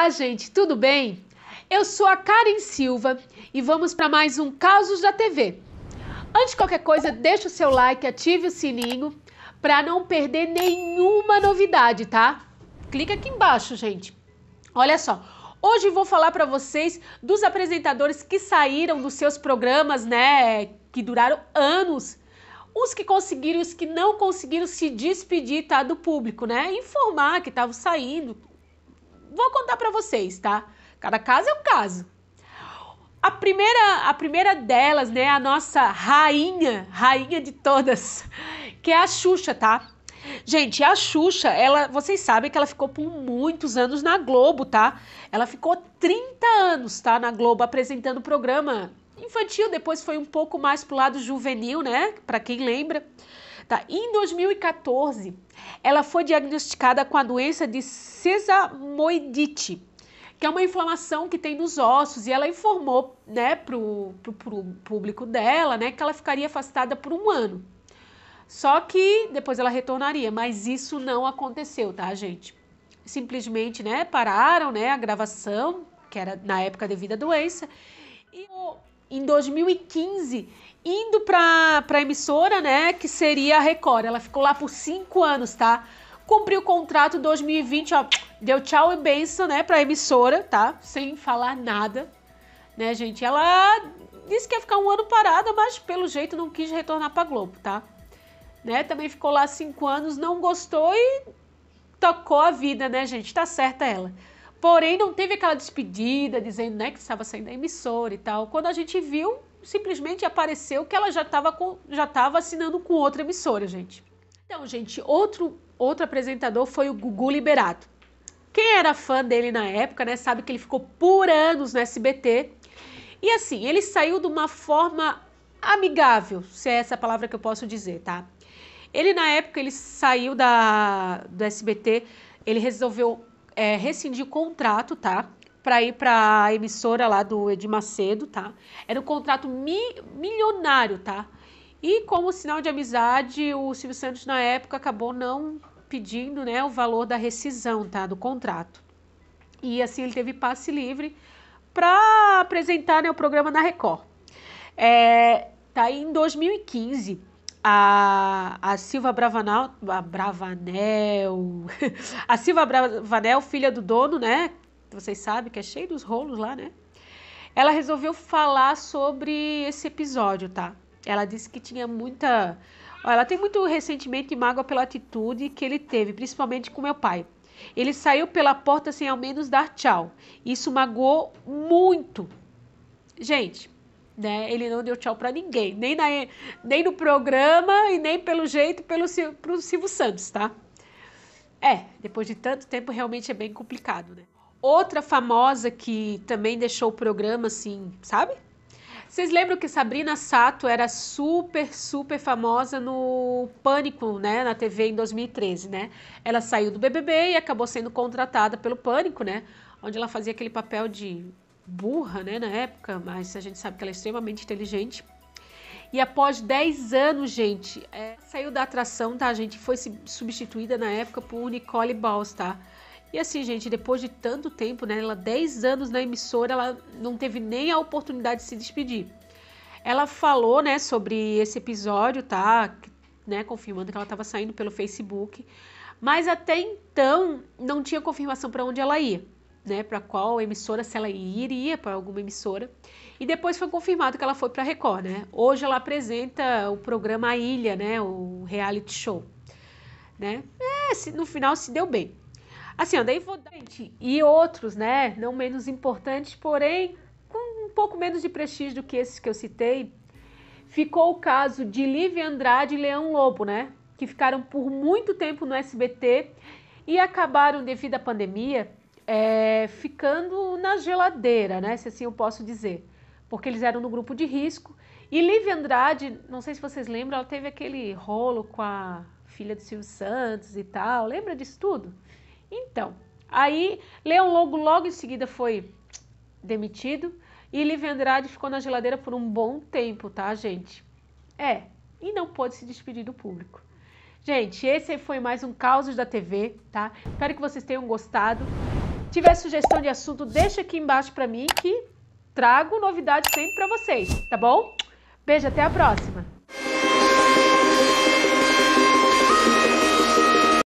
Olá, gente, tudo bem? Eu sou a Karen Silva e vamos para mais um Casos da TV. Antes de qualquer coisa, deixa o seu like, ative o sininho para não perder nenhuma novidade, tá? Clica aqui embaixo, gente. Olha só, hoje vou falar para vocês dos apresentadores que saíram dos seus programas, né, que duraram anos os que conseguiram e os que não conseguiram se despedir tá, do público, né? Informar que estavam saindo, vou contar para vocês, tá? Cada caso é um caso. A primeira, a primeira delas, né, a nossa rainha, rainha de todas, que é a Xuxa, tá? Gente, a Xuxa, ela, vocês sabem que ela ficou por muitos anos na Globo, tá? Ela ficou 30 anos, tá, na Globo apresentando programa infantil, depois foi um pouco mais pro lado juvenil, né? Para quem lembra. Tá? Em 2014, ela foi diagnosticada com a doença de sesamoidite, que é uma inflamação que tem nos ossos, e ela informou né, para o público dela né, que ela ficaria afastada por um ano. Só que depois ela retornaria, mas isso não aconteceu, tá, gente? Simplesmente, né, pararam, né, a gravação, que era na época devido à doença, e o em 2015 indo para para emissora, né, que seria a Record. Ela ficou lá por cinco anos, tá? Cumpriu o contrato 2020, ó, deu tchau e benção, né, para a emissora, tá? Sem falar nada, né, gente? Ela disse que ia ficar um ano parada, mas pelo jeito não quis retornar para Globo, tá? Né? Também ficou lá cinco anos, não gostou e tocou a vida, né, gente? Tá certa ela. Porém, não teve aquela despedida dizendo né, que estava saindo da emissora e tal. Quando a gente viu, simplesmente apareceu que ela já estava já assinando com outra emissora, gente. Então, gente, outro, outro apresentador foi o Gugu Liberato. Quem era fã dele na época, né, sabe que ele ficou por anos no SBT. E assim, ele saiu de uma forma amigável, se é essa a palavra que eu posso dizer, tá? Ele na época ele saiu da do SBT, ele resolveu é, rescindir o contrato, tá? Para ir para a emissora lá do Edir Macedo, tá? Era um contrato mi milionário, tá? E como sinal de amizade, o Silvio Santos na época acabou não pedindo, né, o valor da rescisão, tá, do contrato. E assim ele teve passe livre para apresentar né, o programa na Record. É, tá em 2015 a, a Silva Bravanel, a Bravanel, a Silva Bravanel, filha do dono, né? Vocês sabem que é cheio dos rolos lá, né? Ela resolveu falar sobre esse episódio, tá? Ela disse que tinha muita. Ela tem muito ressentimento e mágoa pela atitude que ele teve, principalmente com meu pai. Ele saiu pela porta sem ao menos dar tchau. Isso magoou muito. Gente, né? Ele não deu tchau para ninguém, nem, na, nem no programa e nem pelo jeito pelo pro Silvio Santos, tá? É, depois de tanto tempo realmente é bem complicado, né? Outra famosa que também deixou o programa assim, sabe? Vocês lembram que Sabrina Sato era super, super famosa no Pânico, né, na TV em 2013, né? Ela saiu do BBB e acabou sendo contratada pelo Pânico, né? Onde ela fazia aquele papel de burra, né, na época, mas a gente sabe que ela é extremamente inteligente. E após 10 anos, gente, é, saiu da atração, tá, gente? Foi substituída na época por Nicole Balls, tá? E assim, gente, depois de tanto tempo, né? Ela 10 anos na emissora, ela não teve nem a oportunidade de se despedir. Ela falou, né, sobre esse episódio, tá? Né, confirmando que ela estava saindo pelo Facebook. Mas até então não tinha confirmação para onde ela ia né, para qual emissora, se ela iria para alguma emissora. E depois foi confirmado que ela foi para a Record, né? Hoje ela apresenta o programa A Ilha, né, o reality show, né? É, se, no final se deu bem. Assim, ó, daí vou e outros, né, não menos importantes, porém com um pouco menos de prestígio do que esses que eu citei, ficou o caso de Lívia Andrade e Leão Lobo, né? Que ficaram por muito tempo no SBT e acabaram devido à pandemia é, ficando na geladeira, né? Se assim eu posso dizer. Porque eles eram no grupo de risco. E Lívia Andrade, não sei se vocês lembram, ela teve aquele rolo com a filha do Silvio Santos e tal. Lembra disso tudo? Então, aí Leão Lobo logo em seguida foi demitido. E Lívia Andrade ficou na geladeira por um bom tempo, tá, gente? É, e não pôde se despedir do público. Gente, esse foi mais um Causos da TV, tá? Espero que vocês tenham gostado tiver sugestão de assunto, deixa aqui embaixo para mim que trago novidade sempre para vocês, tá bom? Beijo, até a próxima!